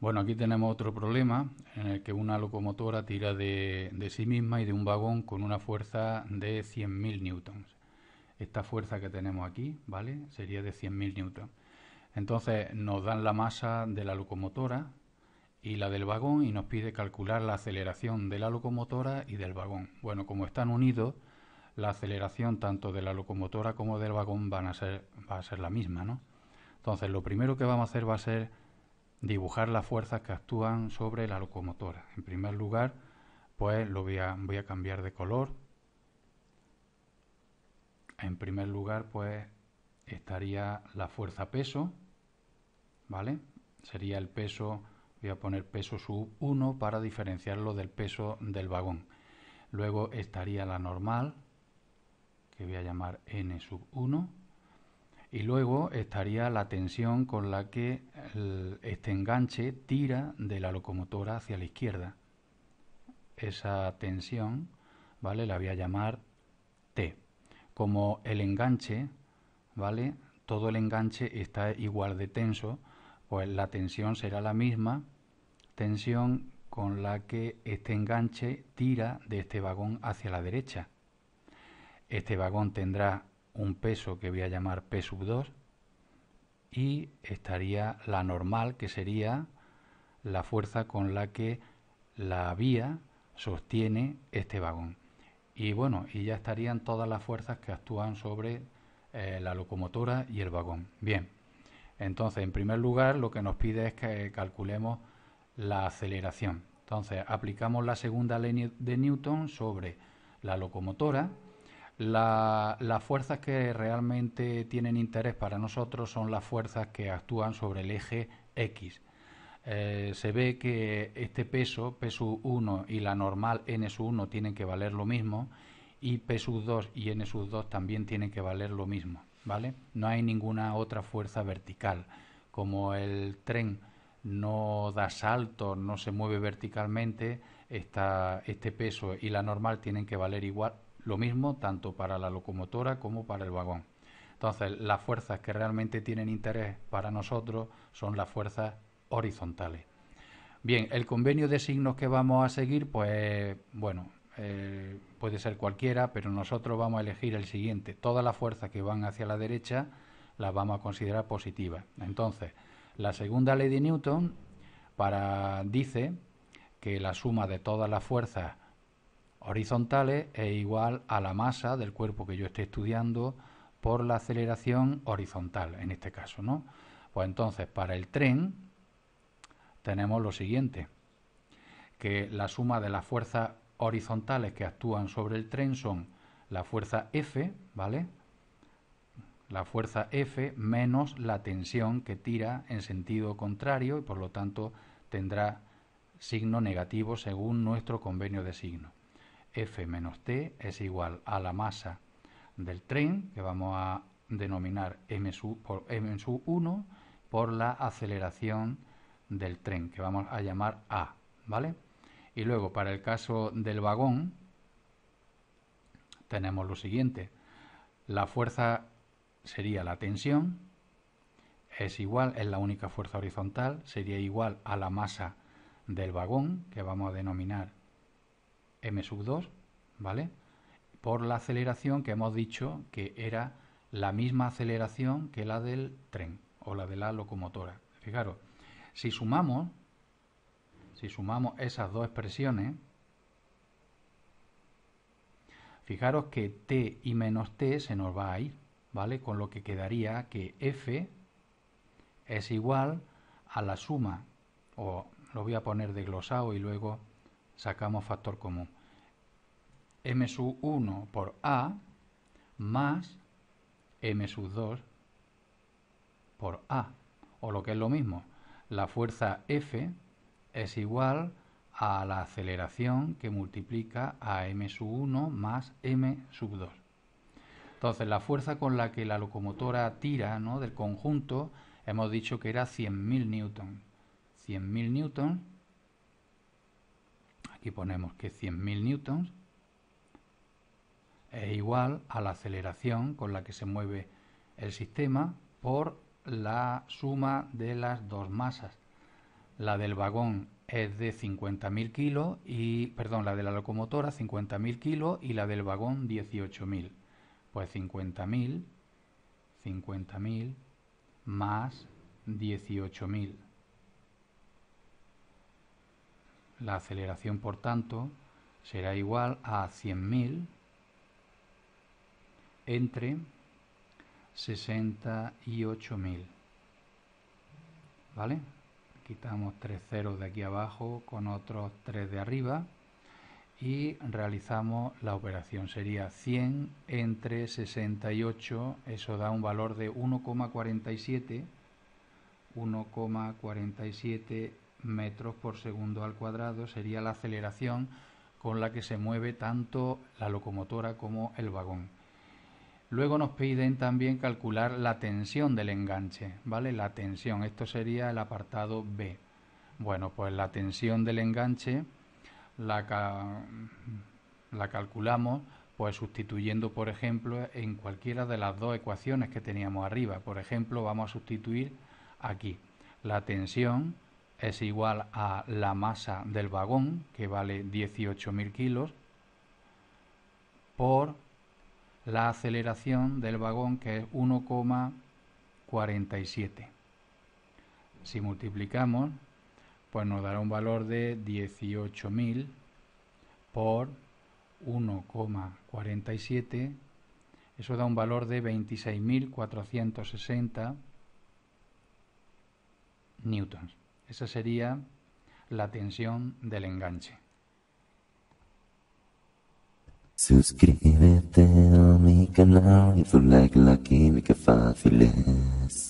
Bueno, aquí tenemos otro problema en el que una locomotora tira de, sí misma y de un vagón con una fuerza de 100.000 newtons. Esta fuerza que tenemos aquí, ¿vale? Sería de 100.000 newtons. Entonces nos dan la masa de la locomotora y la del vagón y nos pide calcular la aceleración de la locomotora y del vagón. Bueno, como están unidos, la aceleración tanto de la locomotora como del vagón van a ser, va a ser la misma, ¿no? Entonces lo primero que vamos a hacer va a ser dibujar las fuerzas que actúan sobre la locomotora. En primer lugar, pues lo voy a, cambiar de color. En primer lugar, pues estaría la fuerza peso, ¿vale? Sería el peso, voy a poner peso sub 1 para diferenciarlo del peso del vagón. Luego estaría la normal, que voy a llamar n sub 1 y luego estaría la tensión con la que este enganche tira de la locomotora hacia la izquierda. Esa tensión, ¿vale? La voy a llamar T. Como el enganche, ¿vale? Todo el enganche está igual de tenso, pues la tensión será la misma tensión con la que este enganche tira de este vagón hacia la derecha. Este vagón tendrá un peso que voy a llamar P sub 2 y estaría la normal que sería la fuerza con la que la vía sostiene este vagón. Y bueno, y ya estarían todas las fuerzas que actúan sobre eh, la locomotora y el vagón. Bien, entonces en primer lugar lo que nos pide es que calculemos la aceleración. Entonces aplicamos la segunda ley de Newton sobre la locomotora las fuerzas que realmente tienen interés para nosotros son las fuerzas que actúan sobre el eje X. Eh, se ve que este peso, P1 y la normal N1 tienen que valer lo mismo y P2 y N2 también tienen que valer lo mismo, ¿vale? No hay ninguna otra fuerza vertical. Como el tren no da salto, no se mueve verticalmente, este peso y la normal tienen que valer igual lo mismo tanto para la locomotora como para el vagón. Entonces, las fuerzas que realmente tienen interés para nosotros son las fuerzas horizontales. Bien, el convenio de signos que vamos a seguir, pues bueno, eh, puede ser cualquiera, pero nosotros vamos a elegir el siguiente. Todas las fuerzas que van hacia la derecha las vamos a considerar positivas. Entonces, la segunda ley de Newton para, dice que la suma de todas las fuerzas horizontales es igual a la masa del cuerpo que yo esté estudiando por la aceleración horizontal, en este caso, ¿no? Pues entonces, para el tren tenemos lo siguiente, que la suma de las fuerzas horizontales que actúan sobre el tren son la fuerza F, ¿vale? La fuerza F menos la tensión que tira en sentido contrario y por lo tanto tendrá signo negativo según nuestro convenio de signo. F menos T es igual a la masa del tren, que vamos a denominar M sub, 1, por la aceleración del tren, que vamos a llamar A, ¿vale? Y luego, para el caso del vagón, tenemos lo siguiente. La fuerza sería la tensión, es igual, es la única fuerza horizontal, sería igual a la masa del vagón, que vamos a denominar m sub 2, ¿vale? Por la aceleración que hemos dicho que era la misma aceleración que la del tren o la de la locomotora. Fijaros, si sumamos, si sumamos esas dos expresiones, fijaros que t y menos t se nos va a ir, ¿vale? Con lo que quedaría que f es igual a la suma, o lo voy a poner de y luego sacamos factor común. m sub 1 por a más m sub 2 por a. O lo que es lo mismo, la fuerza F es igual a la aceleración que multiplica a m sub 1 más m sub 2. Entonces, la fuerza con la que la locomotora tira del conjunto, hemos dicho que era 100.000 newton. 100.000 newton y ponemos que 100.000 newtons es igual a la aceleración con la que se mueve el sistema por la suma de las dos masas. La del vagón es de 50.000 kilos y, perdón, la de la locomotora 50.000 kilos y la del vagón 18.000. Pues 50.000, 50.000 más 18.000. La aceleración, por tanto, será igual a 100.000 entre 68.000. ¿Vale? Quitamos tres ceros de aquí abajo con otros tres de arriba y realizamos la operación. Sería 100 entre 68, eso da un valor de 1,47. 1,47 metros por segundo al cuadrado sería la aceleración con la que se mueve tanto la locomotora como el vagón. Luego nos piden también calcular la tensión del enganche, ¿vale? La tensión, esto sería el apartado B. Bueno, pues la tensión del enganche la, la calculamos pues sustituyendo, por ejemplo, en cualquiera de las dos ecuaciones que teníamos arriba. Por ejemplo, vamos a sustituir aquí la tensión es igual a la masa del vagón, que vale 18.000 kilos, por la aceleración del vagón, que es 1,47. Si multiplicamos, pues nos dará un valor de 18.000 por 1,47. Eso da un valor de 26.460 newtons. Esa sería la tensión del enganche. Suscríbete a mi canal y tu like la química fácil es.